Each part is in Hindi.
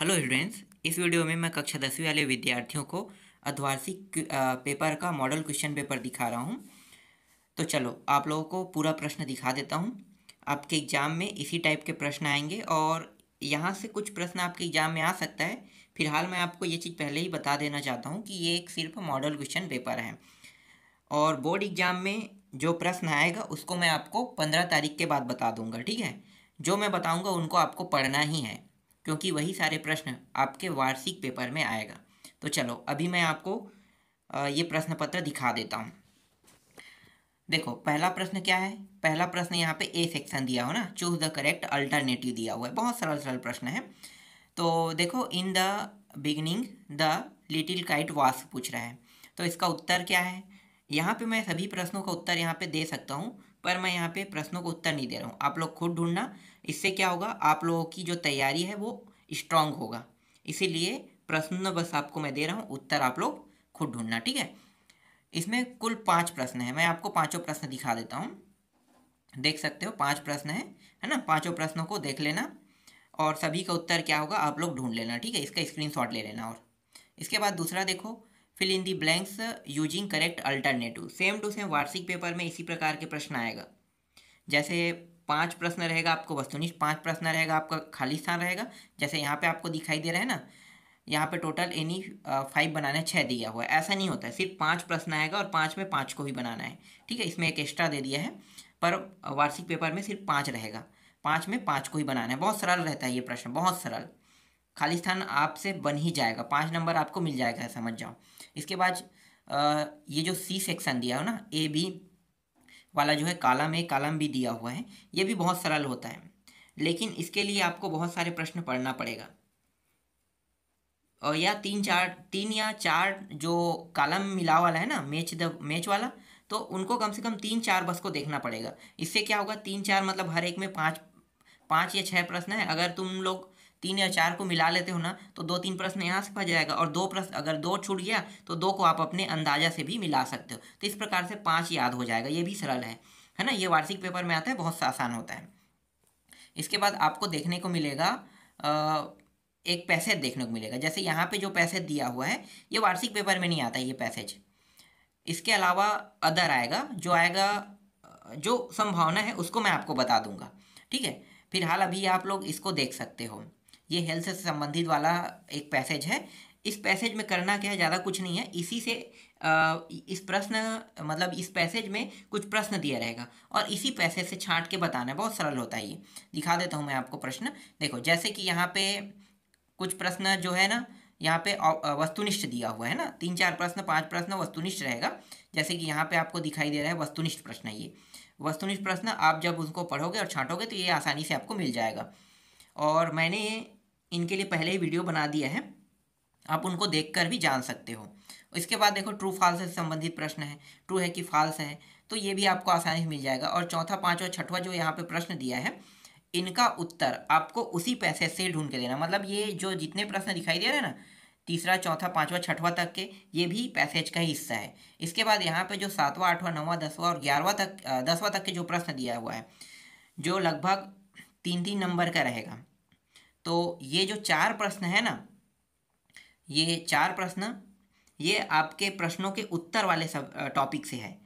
हेलो स्टूडेंट्स इस वीडियो में मैं कक्षा दसवीं वाले विद्यार्थियों को अध्वार्षिक पेपर का मॉडल क्वेश्चन पेपर दिखा रहा हूँ तो चलो आप लोगों को पूरा प्रश्न दिखा देता हूँ आपके एग्ज़ाम में इसी टाइप के प्रश्न आएंगे और यहाँ से कुछ प्रश्न आपके एग्ज़ाम में आ सकता है फिलहाल मैं आपको ये चीज़ पहले ही बता देना चाहता हूँ कि ये एक सिर्फ मॉडल क्वेश्चन पेपर है और बोर्ड एग्ज़ाम में जो प्रश्न आएगा उसको मैं आपको पंद्रह तारीख के बाद बता दूँगा ठीक है जो मैं बताऊँगा उनको आपको पढ़ना ही है क्योंकि वही सारे प्रश्न आपके वार्षिक पेपर में आएगा तो चलो अभी मैं आपको ये प्रश्न पत्र दिखा देता हूँ देखो पहला प्रश्न क्या है पहला प्रश्न यहाँ पे ए सेक्शन दिया हो ना चूज द करेक्ट अल्टरनेटिव दिया हुआ है बहुत सरल सरल प्रश्न है तो देखो in the beginning the little kite was पूछ रहा है तो इसका उत्तर क्या है यहाँ पे मैं सभी प्रश्नों का उत्तर यहाँ पे दे सकता हूँ पर मैं यहाँ पे प्रश्नों को उत्तर नहीं दे रहा हूँ आप लोग खुद ढूंढना इससे क्या होगा आप लोगों की जो तैयारी है वो स्ट्रांग होगा इसीलिए प्रश्न बस आपको मैं दे रहा हूँ उत्तर आप लोग खुद ढूंढना ठीक है इसमें कुल पाँच प्रश्न है मैं आपको पाँचों प्रश्न दिखा देता हूँ देख सकते हो पाँच प्रश्न है है ना पाँचों प्रश्नों को देख लेना और सभी का उत्तर क्या होगा आप लोग ढूंढ लेना ठीक है इसका स्क्रीन ले लेना और इसके बाद दूसरा देखो fill in the blanks using correct alternative same to same वार्षिक पेपर में इसी प्रकार के प्रश्न आएगा जैसे पाँच प्रश्न रहेगा आपको वस्तुनिष्ठ पाँच प्रश्न रहेगा आपका खाली स्थान रहेगा जैसे यहाँ पे आपको दिखाई दे रहा है ना यहाँ पे टोटल एनी फाइव बनाना है छः दिया हुआ है ऐसा नहीं होता है सिर्फ पाँच प्रश्न आएगा और पाँच में पाँच को ही बनाना है ठीक है इसमें एक एक्स्ट्रा दे दिया है पर वार्षिक पेपर में सिर्फ पाँच रहेगा पाँच में पाँच को ही बनाना है बहुत सरल रहता है ये प्रश्न बहुत सरल खाली स्थान आपसे बन ही जाएगा पाँच नंबर आपको मिल जाएगा समझ जाओ इसके बाद ये जो सी सेक्शन दिया हो ना ए बी वाला जो है कालम ए कालम भी दिया हुआ है ये भी बहुत सरल होता है लेकिन इसके लिए आपको बहुत सारे प्रश्न पढ़ना पड़ेगा और या तीन चार तीन या चार जो कालम मिला वाला है ना मैच द मैच वाला तो उनको कम से कम तीन चार बस को देखना पड़ेगा इससे क्या होगा तीन चार मतलब हर एक में पाँच पाँच या छः प्रश्न है अगर तुम लोग तीन या चार को मिला लेते हो ना तो दो तीन प्रश्न यहाँ से फंस जाएगा और दो प्रश्न अगर दो छूट गया तो दो को आप अपने अंदाजा से भी मिला सकते हो तो इस प्रकार से पाँच याद हो जाएगा ये भी सरल है है ना ये वार्षिक पेपर में आता है बहुत आसान होता है इसके बाद आपको देखने को मिलेगा एक पैसेज देखने को मिलेगा जैसे यहाँ पे जो पैसेज दिया हुआ है ये वार्षिक पेपर में नहीं आता है ये पैसेज इसके अलावा अदर आएगा जो आएगा जो संभावना है उसको मैं आपको बता दूंगा ठीक है फिलहाल अभी आप लोग इसको देख सकते हो ये हेल्थ से संबंधित वाला एक पैसेज है इस पैसेज में करना क्या है ज़्यादा कुछ नहीं है इसी से इस प्रश्न मतलब इस पैसेज में कुछ प्रश्न दिया रहेगा और इसी पैसेज से छांट के बताना है बहुत सरल होता है ये दिखा देता हूँ मैं आपको प्रश्न देखो जैसे कि यहाँ पे कुछ प्रश्न जो है ना यहाँ पे वस्तुनिष्ठ दिया हुआ है ना तीन चार प्रश्न पाँच प्रश्न वस्तुनिष्ठ रहेगा जैसे कि यहाँ पर आपको दिखाई दे रहा है वस्तुनिष्ठ प्रश्न ये वस्तुनिष्ठ प्रश्न आप जब उनको पढ़ोगे और छाँटोगे तो ये आसानी से आपको मिल जाएगा और मैंने इनके लिए पहले ही वीडियो बना दिया है आप उनको देखकर भी जान सकते हो इसके बाद देखो ट्रू फॉल्स से संबंधित प्रश्न है ट्रू है कि फॉल्स है तो ये भी आपको आसानी से मिल जाएगा और चौथा पाँचवा छठवा जो यहाँ पे प्रश्न दिया है इनका उत्तर आपको उसी पैसे से ढूंढ के देना मतलब ये जो जितने प्रश्न दिखाई दे रहे हैं ना तीसरा चौथा पाँचवा छठवा तक के ये भी पैसेज का ही हिस्सा है इसके बाद यहाँ पर जो सातवा आठवा नौवा दसवां और ग्यारहवा तक दसवा तक के जो प्रश्न दिया हुआ है जो लगभग तीन तीन नंबर का रहेगा तो ये जो चार प्रश्न है ना ये चार प्रश्न ये आपके प्रश्नों के उत्तर वाले सब टॉपिक से है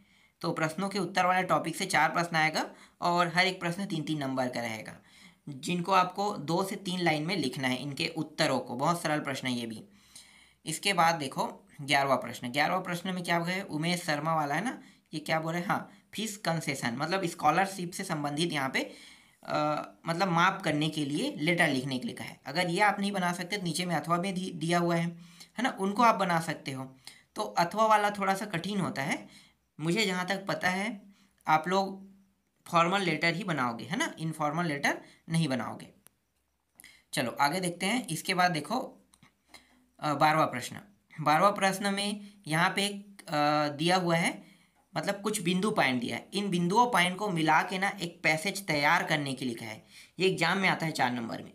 तो प्रश्नों के उत्तर वाले टॉपिक से चार प्रश्न आएगा और हर एक प्रश्न तीन तीन नंबर का रहेगा जिनको आपको दो से तीन लाइन में लिखना है इनके उत्तरों को बहुत सरल प्रश्न है ये भी इसके बाद देखो ग्यारहवा प्रश्न ग्यारहवा प्रश्न में क्या है उमेश शर्मा वाला है ना ये क्या बोल रहे हैं हाँ फीस कंसेशन मतलब स्कॉलरशिप से संबंधित यहाँ पे आ, मतलब माप करने के लिए लेटर लिखने के लिए कहा है अगर ये आप नहीं बना सकते तो नीचे में अथवा में दिया हुआ है है ना उनको आप बना सकते हो तो अथवा वाला थोड़ा सा कठिन होता है मुझे जहाँ तक पता है आप लोग फॉर्मल लेटर ही बनाओगे है ना इनफॉर्मल लेटर नहीं बनाओगे चलो आगे देखते हैं इसके बाद देखो बारवा प्रश्न बारवा प्रश्न में यहाँ पे दिया हुआ है मतलब कुछ बिंदु पॉइंट दिया है इन बिंदुओं पॉइंट को मिला के ना एक पैसेज तैयार करने के लिखा है ये एग्जाम में आता है चार नंबर में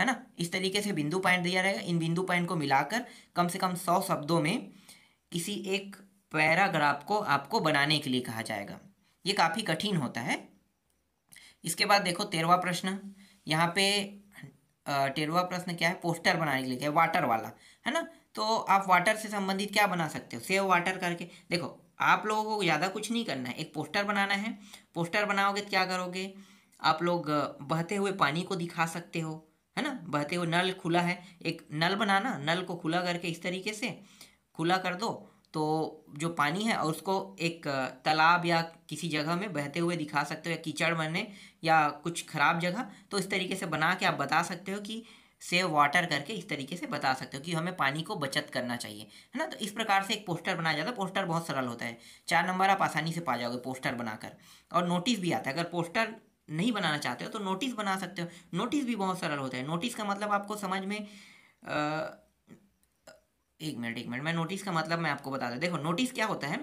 है ना इस तरीके से बिंदु पॉइंट दिया रहेगा इन बिंदु पॉइंट को मिलाकर कम से कम सौ शब्दों में किसी एक पैराग्राफ को आपको बनाने के लिए कहा जाएगा ये काफ़ी कठिन होता है इसके बाद देखो तेरवा प्रश्न यहाँ पे तेरवा प्रश्न क्या है पोस्टर बनाने के लिए क्या है वाटर वाला है ना तो आप वाटर से संबंधित क्या बना सकते हो सेव वाटर करके देखो आप लोगों को ज़्यादा कुछ नहीं करना है एक पोस्टर बनाना है पोस्टर बनाओगे तो क्या करोगे आप लोग बहते हुए पानी को दिखा सकते हो है ना बहते हुए नल खुला है एक नल बनाना नल को खुला करके इस तरीके से खुला कर दो तो जो पानी है और उसको एक तालाब या किसी जगह में बहते हुए दिखा सकते हो या कीचड़ बने या कुछ ख़राब जगह तो इस तरीके से बना के आप बता सकते हो कि सेव वाटर करके इस तरीके से बता सकते हो कि हमें पानी को बचत करना चाहिए है ना तो इस प्रकार से एक पोस्टर बनाया जाता है पोस्टर बहुत सरल होता है चार नंबर आप आसानी से पा जाओगे पोस्टर बनाकर और नोटिस भी आता है अगर पोस्टर नहीं बनाना चाहते हो तो नोटिस बना सकते हो नोटिस भी बहुत सरल होता है नोटिस का मतलब आपको समझ में एक मिनट एक मिनट मैं नोटिस का मतलब मैं आपको बता दूँ देखो नोटिस क्या होता है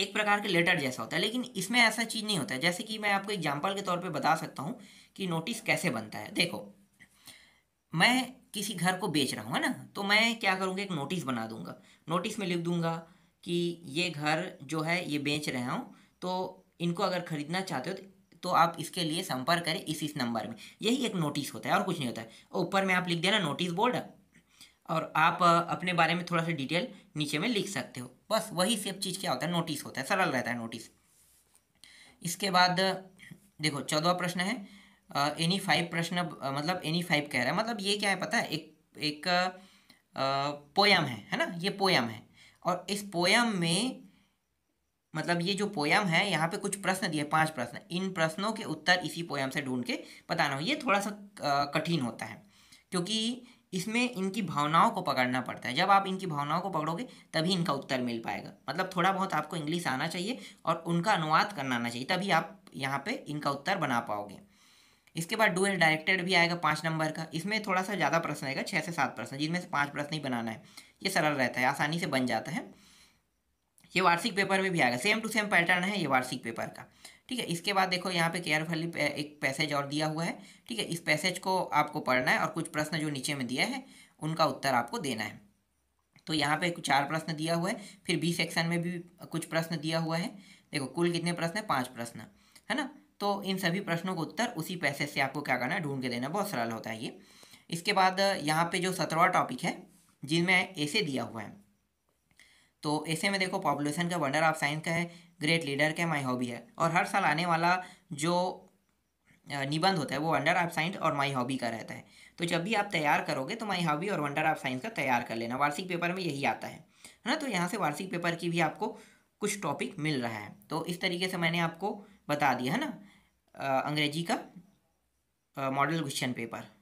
एक प्रकार के लेटर जैसा होता है लेकिन इसमें ऐसा चीज़ नहीं होता है जैसे कि मैं आपको एग्जाम्पल के तौर पे बता सकता हूँ कि नोटिस कैसे बनता है देखो मैं किसी घर को बेच रहा हूँ है ना तो मैं क्या करूँगा एक नोटिस बना दूंगा नोटिस में लिख दूंगा कि ये घर जो है ये बेच रहा हूँ तो इनको अगर ख़रीदना चाहते हो तो आप इसके लिए संपर्क करें इस इस नंबर में यही एक नोटिस होता है और कुछ नहीं होता है ऊपर में आप लिख देना नोटिस बोर्ड और आप अपने बारे में थोड़ा सा डिटेल नीचे में लिख सकते हो बस वही सब चीज़ क्या होता है नोटिस होता है सरल रहता है नोटिस इसके बाद देखो चौदवा प्रश्न है एनी फाइव प्रश्न मतलब एनी फाइव कह रहा है मतलब ये क्या है पता है एक एक पोयम है है ना ये पोयम है और इस पोयम में मतलब ये जो पोयम है यहाँ पे कुछ प्रश्न दिए पांच प्रश्न इन प्रश्नों के उत्तर इसी पोयम से ढूंढ के बताना हो ये थोड़ा सा कठिन होता है क्योंकि इसमें इनकी भावनाओं को पकड़ना पड़ता है जब आप इनकी भावनाओं को पकड़ोगे तभी इनका उत्तर मिल पाएगा मतलब थोड़ा बहुत आपको इंग्लिश आना चाहिए और उनका अनुवाद करना आना चाहिए तभी आप यहाँ पे इनका उत्तर बना पाओगे इसके बाद डू एज डायरेक्टेड भी आएगा पाँच नंबर का इसमें थोड़ा सा ज़्यादा प्रश्न आएगा छः से सात प्रश्न जिनमें से पाँच प्रश्न ही बनाना है ये सरल रहता है आसानी से बन जाता है ये वार्षिक पेपर में भी आएगा सेम टू सेम पैटर्न है ये वार्षिक पेपर का ठीक है इसके बाद देखो यहाँ पे केयरफुली एक पैसेज और दिया हुआ है ठीक है इस पैसेज को आपको पढ़ना है और कुछ प्रश्न जो नीचे में दिया है उनका उत्तर आपको देना है तो यहाँ पे कुछ चार प्रश्न दिया हुआ है फिर बी सेक्शन में भी कुछ प्रश्न दिया हुआ है देखो कुल कितने प्रश्न है पाँच प्रश्न है ना तो इन सभी प्रश्नों का उत्तर उसी पैसेज से आपको क्या करना है ढूंढ के देना बहुत सरल होता है ये इसके बाद यहाँ पे जो सत्रहवा टॉपिक है जिनमें ऐसे दिया हुआ है तो ऐसे में देखो पॉपुलेशन का वंडर ऑफ साइंस का है ग्रेट लीडर का माई हॉबी है और हर साल आने वाला जो निबंध होता है वो वंडर ऑफ साइंस और माई हॉबी का रहता है तो जब भी आप तैयार करोगे तो माई हॉबी और वंडर ऑफ साइंस का तैयार कर लेना वार्षिक पेपर में यही आता है है ना तो यहाँ से वार्षिक पेपर की भी आपको कुछ टॉपिक मिल रहा है तो इस तरीके से मैंने आपको बता दिया है ना अंग्रेजी का मॉडल क्वेश्चन पेपर